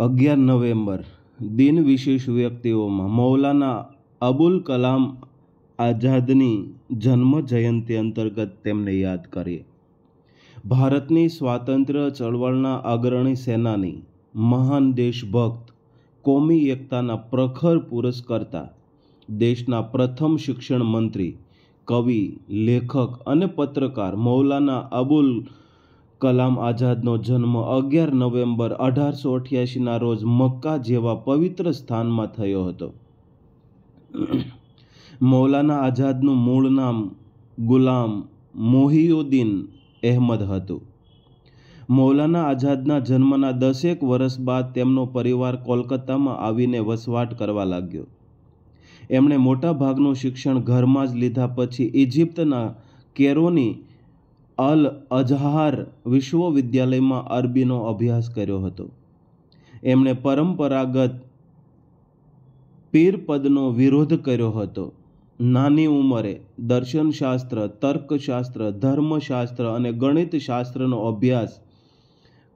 અગિયાર નવેમ્બર દિન વિશેષ વ્યક્તિઓમાં મૌલાના અબુલ કલામ આઝાદની જન્મ જયંતિ અંતર્ગત તેમને યાદ કરીએ ભારતની સ્વાતંત્ર્ય ચળવળના અગ્રણી સેનાની મહાન દેશભક્ત કોમી એકતાના પ્રખર પુરસ્કર્તા દેશના પ્રથમ શિક્ષણ મંત્રી કવિ લેખક અને પત્રકાર મૌલાના અબુલ કલામ આઝાદનો જન્મ અગિયાર નવેમ્બર અઢારસો અઠ્યાસીના રોજ મક્કા જેવા પવિત્ર સ્થાનમાં થયો હતો મૌલાના આઝાદનું મૂળ નામ ગુલામ મોહિયુદ્દીન અહેમદ હતું મૌલાના આઝાદના જન્મના દસેક વર્ષ બાદ તેમનો પરિવાર કોલકાતામાં આવીને વસવાટ કરવા લાગ્યો એમણે મોટાભાગનું શિક્ષણ ઘરમાં જ લીધા પછી ઇજિપ્તના કેરોની અલ અઝહાર વિશ્વવિદ્યાલયમાં અરબીનો અભ્યાસ કર્યો હતો એમણે પરંપરાગત પીરપદનો વિરોધ કર્યો હતો નાની ઉંમરે દર્શનશાસ્ત્ર તર્કશાસ્ત્ર ધર્મશાસ્ત્ર અને ગણિતશાસ્ત્રનો અભ્યાસ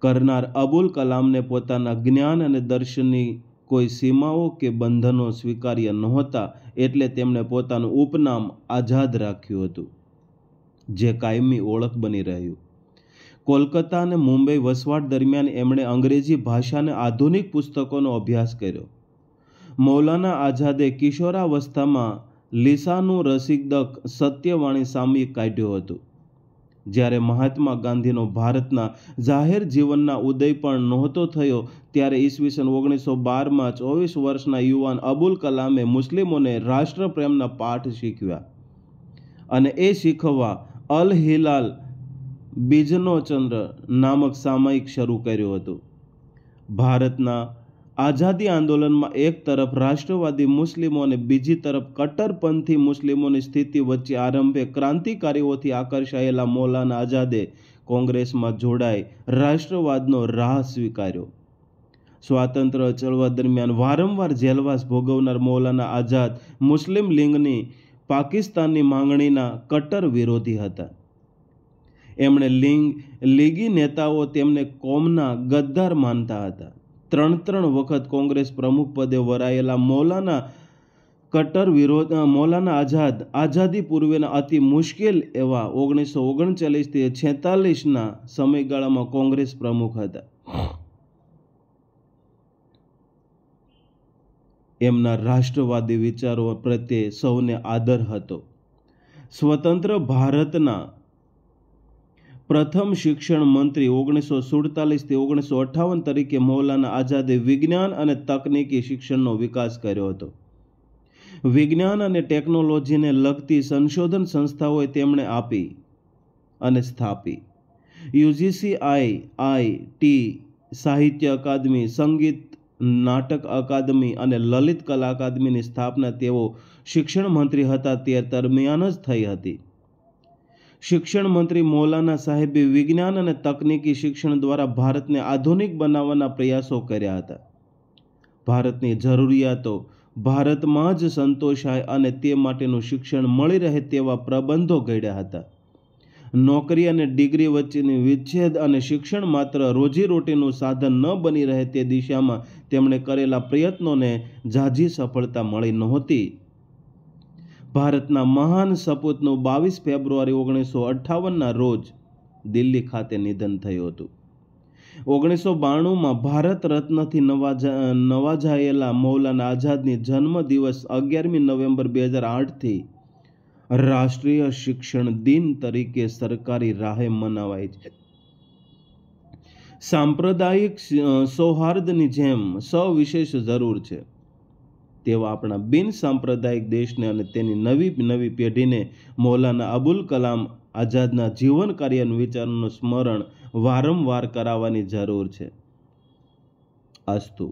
કરનાર અબુલ કલામને પોતાના જ્ઞાન અને દર્શનની કોઈ સીમાઓ કે બંધનો સ્વીકાર્ય નહોતા એટલે તેમણે પોતાનું ઉપનામ આઝાદ રાખ્યું હતું જે કાયમી ઓળખ બની રહ્યું કોલકાતા અને મુંબઈ વસવાટ દરમિયાન એમણે અંગ્રેજી ભાષાને આધુનિક પુસ્તકોનો અભ્યાસ કર્યો મૌલાના આઝાદે કિશોરાવસ્થામાં લીસાનું રસિકદક સત્યવાણી સામયિક કાઢ્યું હતું જ્યારે મહાત્મા ગાંધીનો ભારતના જાહેર જીવનના ઉદય પણ નહોતો થયો ત્યારે ઈસવીસન ઓગણીસો બારમાં ચોવીસ વર્ષના યુવાન અબુલ કલામે મુસ્લિમોને રાષ્ટ્રપ્રેમના પાઠ શીખ્યા અને એ શીખવવા અલ હિલાલ બીજનો ચંદ્ર નામક સામયિક શરૂ કર્યું હતું ભારતના આઝાદી આંદોલનમાં એક તરફ રાષ્ટ્રવાદી મુસ્લિમો અને બીજી તરફ કટ્ટરપંથી મુસ્લિમોની સ્થિતિ વચ્ચે આરંભે ક્રાંતિકારીઓથી આકર્ષાયેલા મૌલાના આઝાદે કોંગ્રેસમાં જોડાઈ રાષ્ટ્રવાદનો રાહ સ્વીકાર્યો સ્વાતંત્ર્ય ચળવળ દરમિયાન વારંવાર જેલવાસ ભોગવનાર મૌલાના આઝાદ મુસ્લિમ લિંગની પાકિસ્તાનની માંગણીના કટ્ટર વિરોધી હતા એમણે લિંગ લીગી નેતાઓ તેમને કોમના ગદ્દાર માનતા હતા ત્રણ ત્રણ વખત કોંગ્રેસ પ્રમુખ પદે વરાયેલા મૌલાના કટ્ટર વિરોધ મૌલાના આઝાદ આઝાદી પૂર્વેના અતિ મુશ્કેલ એવા ઓગણીસો ઓગણચાલીસથી છેતાલીસના સમયગાળામાં કોંગ્રેસ પ્રમુખ હતા એમના રાષ્ટ્રવાદી વિચારો પ્રત્યે સૌને આદર હતો સ્વતંત્ર ભારતના પ્રથમ શિક્ષણ મંત્રી ઓગણીસો સુડતાલીસથી ઓગણીસો અઠ્ઠાવન તરીકે મૌલાના આઝાદે વિજ્ઞાન અને તકનીકી શિક્ષણનો વિકાસ કર્યો હતો વિજ્ઞાન અને ટેકનોલોજીને લગતી સંશોધન સંસ્થાઓએ તેમણે આપી અને સ્થાપી યુજીસી આઈ આઈ ટી સાહિત્ય અકાદમી સંગીત નાટક અકાદમી અને લલિત કલા અકાદમીની સ્થાપના તેઓ શિક્ષણ મંત્રી હતા તે દરમિયાન જ થઈ હતી શિક્ષણ મંત્રી મૌલાના સાહેબે વિજ્ઞાન અને તકનીકી શિક્ષણ દ્વારા ભારતને આધુનિક બનાવવાના પ્રયાસો કર્યા હતા ભારતની જરૂરિયાતો ભારતમાં જ સંતોષાય અને તે માટેનું શિક્ષણ મળી રહે તેવા પ્રબંધો ઘડ્યા હતા નોકરી અને ડિગ્રી વચ્ચેની વિચ્છેદ અને શિક્ષણ માત્ર રોજીરોટીનું સાધન ન બની રહે તે દિશામાં તેમણે કરેલા પ્રયત્નોને ઝાઝી સફળતા મળી નહોતી ભારતના મહાન સપૂતનું બાવીસ ફેબ્રુઆરી ઓગણીસો અઠ્ઠાવનના રોજ દિલ્હી ખાતે નિધન થયું હતું ઓગણીસો બાણુંમાં ભારત રત્નથી નવાજા નવાજાયેલા મૌલાના આઝાદની જન્મ દિવસ અગિયારમી નવેમ્બર બે હજાર આઠથી રાષ્ટ્રીય શિક્ષણ દિન તરીકે સરકારી રાહે મનાવાય છે સાંપ્રદાયિક સૌહાર્દની જેમ સવિશેષ જરૂર છે તેવા આપણા બિન સાંપ્રદાયિક દેશને અને તેની નવી નવી પેઢીને મૌલાના અબુલ કલામ આઝાદના જીવન કાર્યનું વિચારનું સ્મરણ વારંવાર કરાવવાની જરૂર છે અસ્તુ